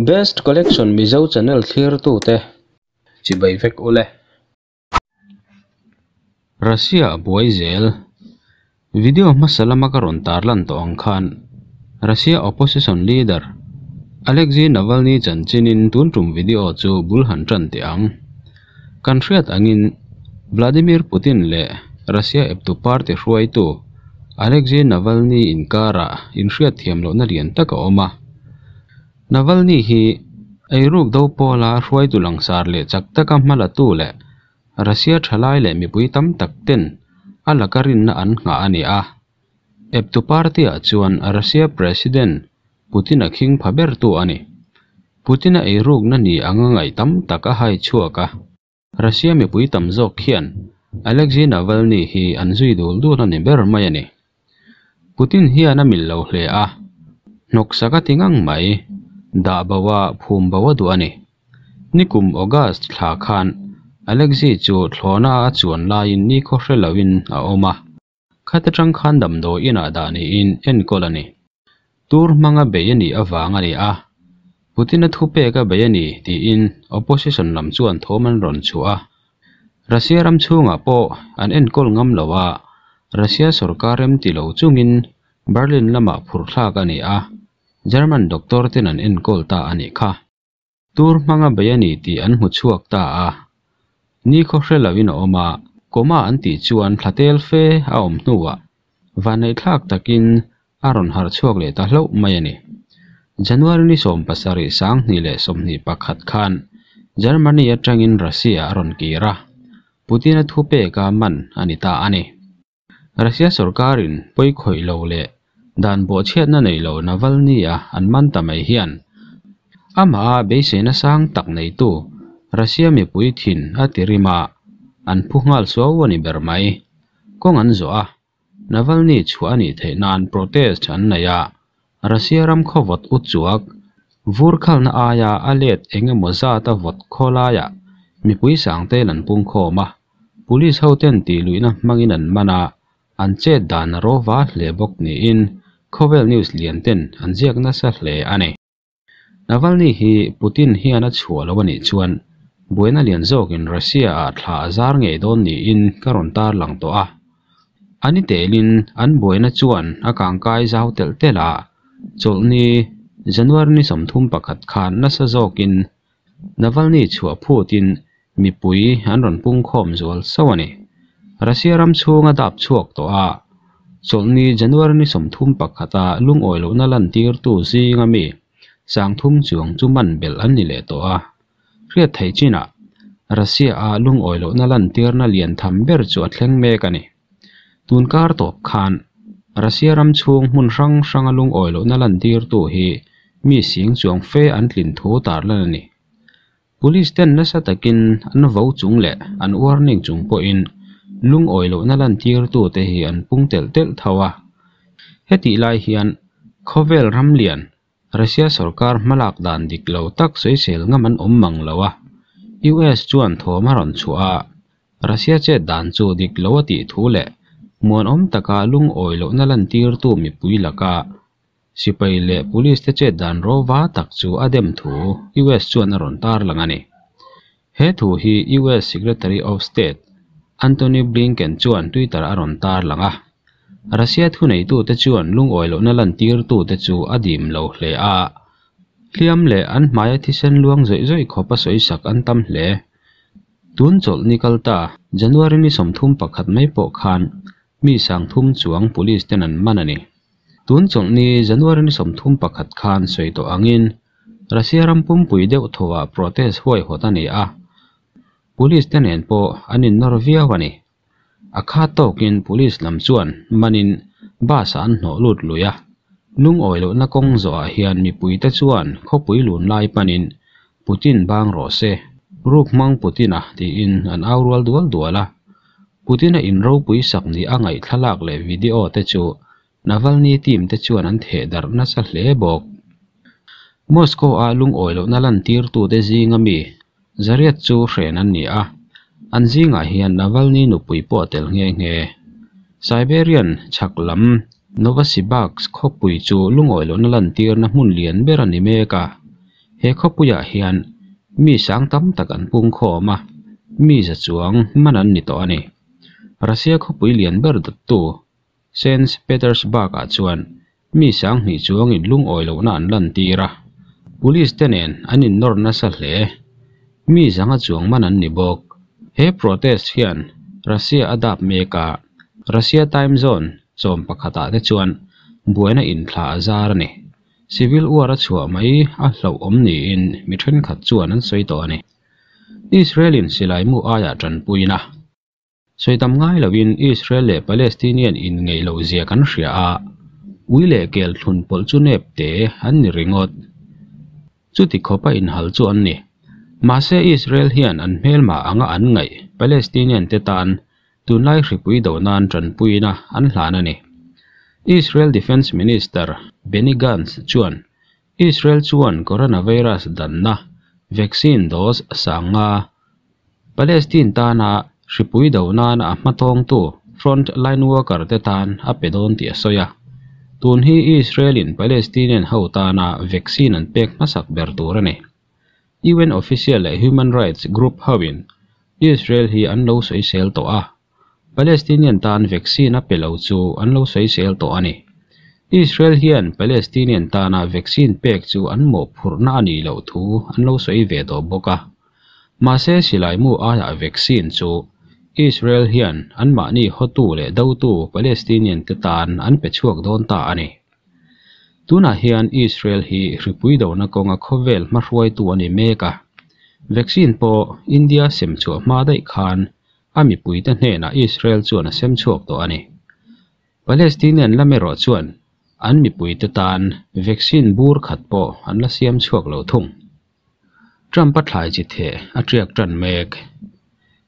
Best Collection Mizau Channel clear tu teh. Cibai fek oleh. Rusia Boyzel Video masalah makaron tarlan to angkan. Rusia opposition leader. Alexei Navalny chancinin tuntum video chu bulhan tran tiang. Kanriat angin Vladimir Putin le Rusia eptu party ruai tu. Alexei Navalny inkara Inshiat thiamlo na rian taka oma. Navalny hi ei ruk do pola hruai tu langsar le chak taka hmala tu le Russia thalai le mipui tam tak ten ala karin na an nga ani a ep tu party a chuan Russia president Putin a khing phaber tu ani Putin a ei ruk na ni anga ngai tam taka hai chua ka Russia mipui tam zo khian Alexei Navalny hi an zui dul du na ni ber mai ani Putin hi anamil lo hle a noksaka tingang mai da bawa phum bawa du ani nikum august thla khan alexi chu thlona chuan lain ni kho hrelawin a oma khatachang khan dam do ina da ni in en kolani tur manga beyani awanga ni a putina thupe ka beyani ti in opposition lam chuan thoman ron chu a russia ram chunga po an en kol ngam lowa russia sarkarem ti lo chungin berlin lama phurthla ka ni a German doctor ten an en kol ta ani kha tur manga bayani ti an hu chuak ta a ni kho hrelawin oma koma an ti chuan thlatel fe a om hnuwa vanai thlak takin aron har chuak le ta hlo mai ani January ni som pasari sang ni le som ni pakhat khan Germany atangin Russia aron kira Putin a thupe ka man anita ani Russia sarkarin poi khoi lo le dan bo chiat na nei lo navalnia an man ta mai hian ama be se na sang tak nei tu russia mi pui thin atirima an phungal so wani ber mai kong an zo a navalni chuani the nan protest an naya russia ram khowat u chuak vur khal na aya alet enge moza ta vot kholaya mi pui sang te lan pung kho ma police hoten ti luina mangin an mana an che dan ro va hle bok ni in คอเวลนิวส์เลียนเต้นอันเจียกนัสเซเลอันเอนาวัลนี่ฮีปูตินฮีอันชัวร์ละวันนี้ชวนบุญนาเลียนโจกินรัสเซียอาจลาจาร์เงยดอนนี่อินการันตารหลังโตอ่ะอันนี้เดลินอันบุญนาชวนอาการกายจะเอาเตลเตล่าจนนี่จันวาร์นี่สมทุมประกาศขานนัสเซโจกินนวัลนี่ชัวร์พูตินมีปุยอันรันพุ่งคอมจวลสวันนี่รัสเซียรำชูงอดับชัวกโตอ่ะสนี้จันวรนิสมทุ่มปักขตาลุงอ่อยลุนลันตีรตูซีงามีสังทุ่มสวงจุมันเบลอันนี่เลตัวเครียดไทยจีนอ่ะรัสเซียอาลุงอ่อยลุนลันตีรนาเลียนทำเบ์จวดเลงเมกันนี่ตุนการตบคานรัสเซียรำชวงมุนรังสังลุงอ่อยลุนลันตีรตูเฮมีเสียงจวงเฟอันลินทูตาร์ลันนี่ตำรวจเต้นนั่นสักกินอันวาวจุงเล่อันวอร์นิ่งจุงปอิน lung oi lo na lan tir tu te hi an pung tel tel thawa heti lai hian khovel ram lian Russia sarkar malak dan dik lo tak soi sel ngaman om mang lawa US chuan tho maron chua Russia che dan chu dik lo ti thu le muan om taka lung oi lo na lan tir tu mi pui laka sipai le police te che dan ro wa tak chu adem thu US chuan ron tar langani he thu hi US secretary of state อนโทนีบลิงเกนชวนทุยตระรอนตาหลังอ่ะรัสเซียทุนไอตัวเตชวนลุงออยล์นั่นตีร์ตัวเตวนอดีมโลเลอาเลียมเลอันมาเอทิเซนลวงจอยจอยขอบสวยสักอันตั้มเลตุนจลนิกลตาจันวารินีสมทุมปักขัดไม่ปกคันมีสังทุมจวงปุลิสเตนันมานันีตุนจลนี่จันวารินีสมทุมปักขัดคันสวยตัวอังินรัสเซียรัมพุ่มปุยเดวทว่าโประเตสห่วยหัวตานีอะ police ten en po anin norvia wani akha tokin police lam chuan manin bus an hno lut luya nung oilo na kong zo a hian mi pui te chuan khopui lun lai panin putin bang ro se rup mang putina ti in an aural dual duala putina in ro pui sak ni angai thalak le video te chu navalni team te chuan an the dar na sa hle bok moscow a lung oilo na lan tir tu te zinga mi zariat chu hrenan ni a anjinga hian navalni nu pui po tel nge nge siberian chaklam novasibax kho pui chu lungoi lo na lan tir na hun lian berani me ka he kho puya hian mi sang tam takan pung kho ma mi za chuang manan ni to ani russia kho saint petersburg a mi sang ni in lungoi na an lan tenen anin nor na มีจังจวงมันอันนิบอกเฮโปรเตสเฮียนรัสเซียอดับเมการัสเซียไทม์โซนโจมปะคตาเตจวนบวยน่ะอินทราซารนี่ซิวิลอัวรัชวไม่อัลเหลาอมนี่อินมิทันขัดจวนนั้นสวยตัวนี่อิสราเอลินสิไลมูอายาจันปุยนะสวยตามง่ายเลยวินอิสราเอลปาเลสไตเนียนอินไงเลวเสียกันเสียอาวิเลเกลทุนปอลจุเนปเตอันนิริงอดจุดที่ขบไปอินฮัลจวนนี่ Masa Israel hian an hmelma anga an ngay, Palestinian te tunay ripuy daw na ang tranpuy puina an hlana Israel Defense Minister Benny Gantz chuan Israel chuan coronavirus dan na vaccine sa nga. Palestine ta na ripuy daw na na matong to, front line worker te apedon ti soya Tunhi Israelin Palestinian hau ta na vaccine ang pek masak ber UN official le human rights group hawin Israel hi an lo soi sel to a Palestinian tan vaccine a pelo chu an lo soi sel to ani Israel hian Palestinian tana vaccine pek chu an mo phurna ni lo thu an lo soi ve do boka ma se silai mu a ya vaccine chu Israel hian an ma ni hotu le do tu Palestinian te tan an pe chuak don ta ani tuna hian Israel hi ripui do na konga khovel marwai tu ani meka vaccine po India sem chu ma dai khan ami pui ta hne na Israel chuan a sem chuak to ani Palestinian lamero chuan an mi pui te tan vaccine bur khat po an la siam chuak lo thung Trump pathlai chi the atriak tran mek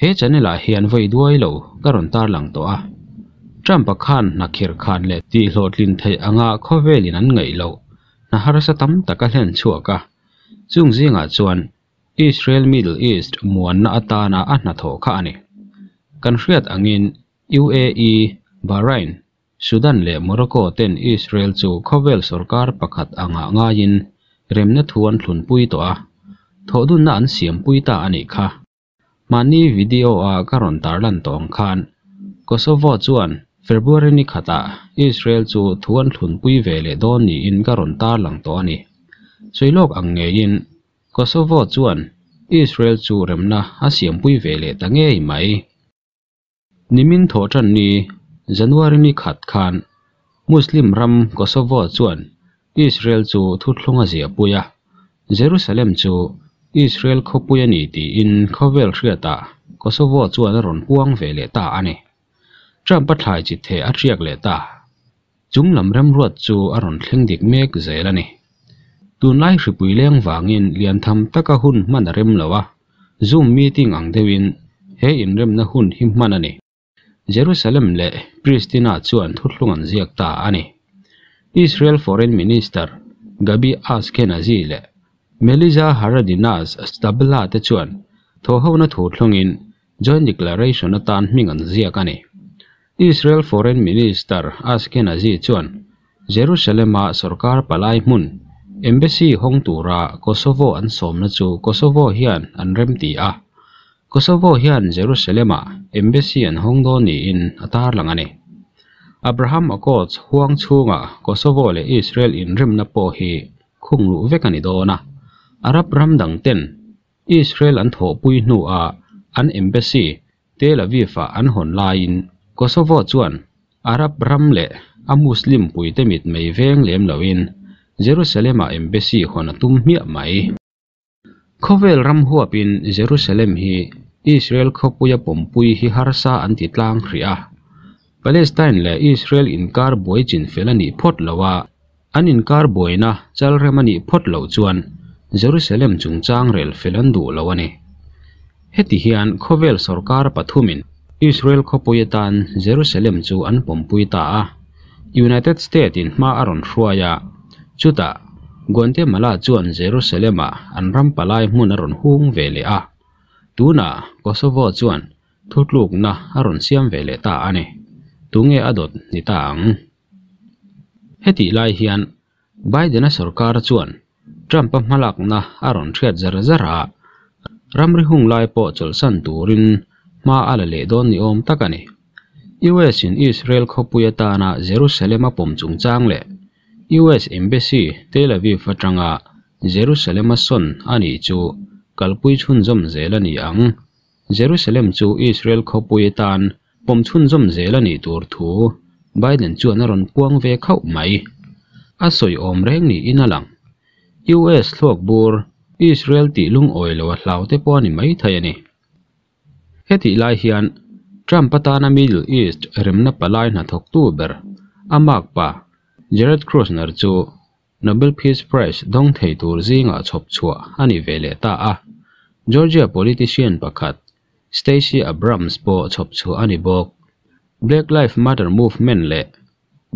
he chanela hian voi duai lo karon tar lang to a Trump khan na khir khan le ti lot lin thei anga khovelin an ngei lo na harasa tam taka hlen chuaka chung zinga chuan Israel Middle East muan na atana a na tho kha ani kan hriat angin UAE Bahrain Sudan le Morocco ten Israel chu khovel sarkar pakhat anga nga in remna thuan thlun pui to a tho dun na an siam pui ta ani kha mani video a karon tarlan tong khan Kosovo chuan February ni khata Israel chu thuan thun pui vele don ni in garon tar lang to ani chui lok ang nge in Kosovo chuan Israel chu remna a siam pui vele tange mai nimin tho chan ni January ni khat khan Muslim ram Kosovo chuan Israel chu thu thlunga zia puya Jerusalem chu Israel khopuya ni in khovel khriata Kosovo chuan ron puang vele ta ani tra bất lại chỉ thể át riêng lệ ta chúng làm rem ruột chu aron thling dik mek zela ni tun lai hri pui leng wangin lian tham taka hun man rem lawa zoom meeting ang dewin he in rem na hun him man ani jerusalem le pristina chuan thutlungan ziak ta ani israel foreign minister gabi askenazi le meliza haradinas stabla te chuan tho ho na thu thlongin joint declaration nà atan mingan ziak ani Israel Foreign Minister Ashkenazi chuan Jerusalem sarkar palai mun embassy hong tura Kosovo an somna chu Kosovo hian an remti a Kosovo hian Jerusalem embassy an hongdo ni in atar langani Abraham Accords huang chunga Kosovo le Israel in remna po hi khunglu vekani dona Arab ram dang ten Israel an tho pui nu a an embassy Tel Aviv an hon lain ก็สวัสดจวนอาหรับรัมเล่อมุสลิมปุยเตมิดไม่เวงเลียมลาวินเยรูซาเล็มเอ็มเบซีคนตุ้มเมียไหมขวเวลรัมหัวปินเยรูซาเล็มฮีอิสราเอลขปุยปมปุยฮิฮาร์ซาอันติดลางเรียปาเลสไตน์เล่อิสราเอลอินคาร์บอยจินเฟลันีพอดเลาวอันอินคาร์บอยนะจัลเรมันีพอดเลวจวนเยรูซาเล็มจุงจางเรลเฟลันดูเลาวเนเหตุิีิอันขวเวลสอร์การ์ปัทุมิน Israel khopui tan Jerusalem chu an pompui United States in ma aron hruaya chuta gonte mala chuan Jerusalem a an rampalai mun aron hung vele a tuna Kosovo chuan thutluk na aron siam vele ta ane tunge adot ni tang heti lai hian Biden a sarkar chuan Trump a malak na aron thret zara zara ramri hung lai po chol san turin ma ala le don ni om takani US in Israel khopuya ta na Jerusalem a pom chung chang le US embassy Tel Aviv atanga Jerusalem son ani chu kalpui chun zom zelani ang Jerusalem chu Israel khopuya tan pom chun zom zelani tur thu Biden chu anaron puang ve khau mai asoi om reng ni inalang US thok bur Israel ti lung oil wa hlaute pawni mai thayani heti lai hian Trump patana Middle East rimna palai na October amak pa Jared Kushner chu Nobel Peace Prize dong thei tur zinga chhop chua ani vele ta a Georgia politician pakhat Stacey Abrams po chhop chu ani bok Black Lives Matter movement le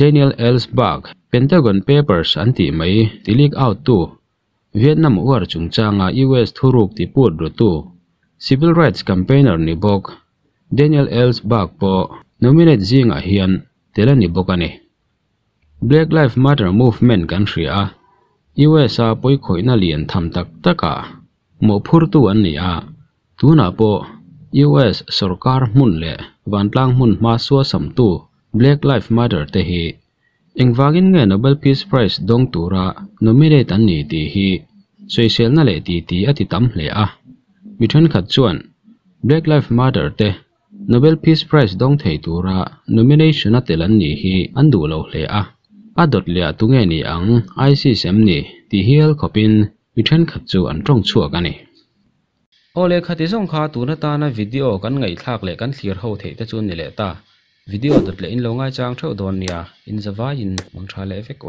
Daniel Ellsberg Pentagon Papers an ti mai tilik out tu Vietnam war chung changa US thuruk ti pur ru tu civil rights campaigner ni bawk Daniel Els Bach po nominate zing a hian tela ni bawk ani Black Lives Matter movement kan hria USA poi khoina lian tham tak taka mo phur tu an ni a tuna po US sarkar mun le wantlang mun ma suwa sam tu Black Lives Matter te hi engwangin nge Nobel Peace Prize dong tura nominate an ni ti hi soisel na le ti ti ati tam hle mi than khat chuan black Lives matter te nobel peace prize dong thei ra nomination atel an ni hi an du lo hle a a dot le atunge ni ang icc sem ni ti hial khopin mi than khat chu an tong chuak ani o le khati zong kha tu na ta na video kan ngai thak le kan clear ho thei ta chu ni le ta video dot le in lo ngai chang theu don nia in zawa in mang tha le ve ko